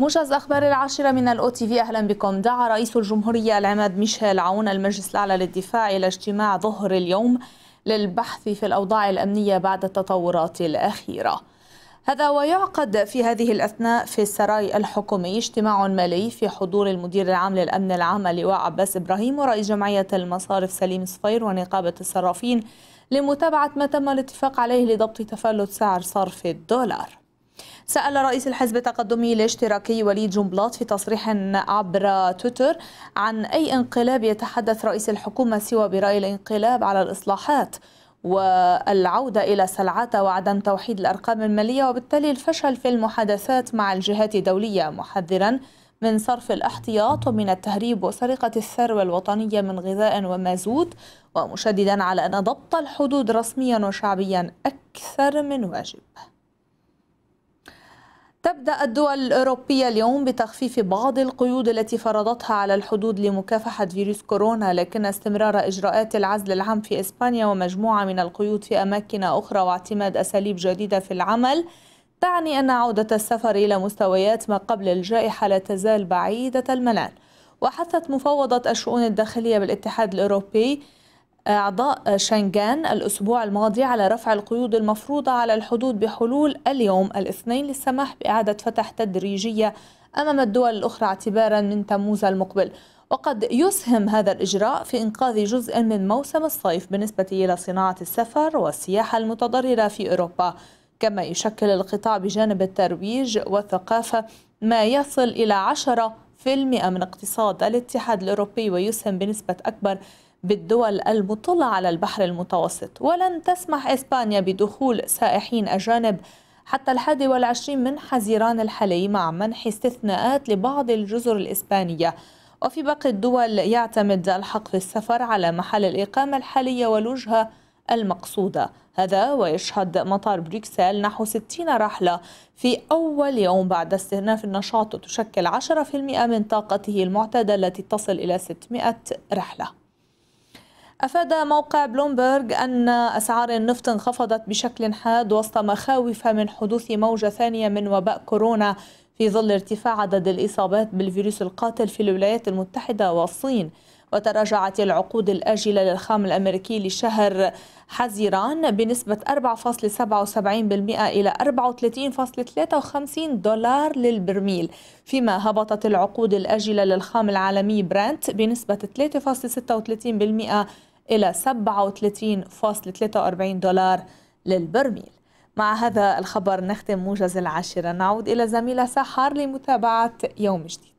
موجز أخبار العاشرة من الأو تي في أهلا بكم دعا رئيس الجمهورية العماد ميشيل عون المجلس الأعلى للدفاع إلى اجتماع ظهر اليوم للبحث في الأوضاع الأمنية بعد التطورات الأخيرة هذا ويعقد في هذه الأثناء في السراي الحكومي اجتماع مالي في حضور المدير العام للأمن العام اللواء عباس إبراهيم ورئيس جمعية المصارف سليم صفير ونقابة الصرافين لمتابعة ما تم الاتفاق عليه لضبط تفلت سعر صرف الدولار سأل رئيس الحزب التقدمي الاشتراكي وليد جنبلاط في تصريح عبر تويتر عن أي انقلاب يتحدث رئيس الحكومة سوى برأي الانقلاب على الإصلاحات والعودة إلى سلعات وعدم توحيد الأرقام المالية وبالتالي الفشل في المحادثات مع الجهات الدولية محذرا من صرف الاحتياط ومن التهريب وسرقة الثروة الوطنية من غذاء ومازوت ومشددا على أن ضبط الحدود رسميا وشعبيا أكثر من واجب تبدأ الدول الأوروبية اليوم بتخفيف بعض القيود التي فرضتها على الحدود لمكافحة فيروس كورونا لكن استمرار إجراءات العزل العام في إسبانيا ومجموعة من القيود في أماكن أخرى واعتماد أساليب جديدة في العمل تعني أن عودة السفر إلى مستويات ما قبل الجائحة لا تزال بعيدة المنال وحثت مفوضة الشؤون الداخلية بالاتحاد الأوروبي أعضاء شنغان الأسبوع الماضي على رفع القيود المفروضة على الحدود بحلول اليوم الاثنين للسماح بإعادة فتح تدريجية أمام الدول الأخرى اعتبارا من تموز المقبل وقد يسهم هذا الإجراء في إنقاذ جزء من موسم الصيف بالنسبة إلى صناعة السفر والسياحة المتضررة في أوروبا كما يشكل القطاع بجانب الترويج والثقافة ما يصل إلى 10% من اقتصاد الاتحاد الأوروبي ويسهم بنسبة أكبر بالدول المطلة على البحر المتوسط ولن تسمح إسبانيا بدخول سائحين أجانب حتى الحادي والعشرين من حزيران الحالي مع منح استثناءات لبعض الجزر الإسبانية وفي باقي الدول يعتمد الحق في السفر على محل الإقامة الحالية والوجهة المقصودة هذا ويشهد مطار بروكسل نحو 60 رحلة في أول يوم بعد استئناف النشاط تشكل 10% من طاقته المعتادة التي تصل إلى 600 رحلة أفاد موقع بلومبرج أن أسعار النفط انخفضت بشكل حاد وسط مخاوف من حدوث موجة ثانية من وباء كورونا في ظل ارتفاع عدد الإصابات بالفيروس القاتل في الولايات المتحدة والصين وتراجعت العقود الآجلة للخام الأمريكي لشهر حزيران بنسبة 4.77% إلى 34.53 دولار للبرميل فيما هبطت العقود الآجلة للخام العالمي برانت بنسبة 3.36% إلى 37.43 دولار للبرميل مع هذا الخبر نختم موجز العاشرة نعود إلى زميلة سحار لمتابعة يوم جديد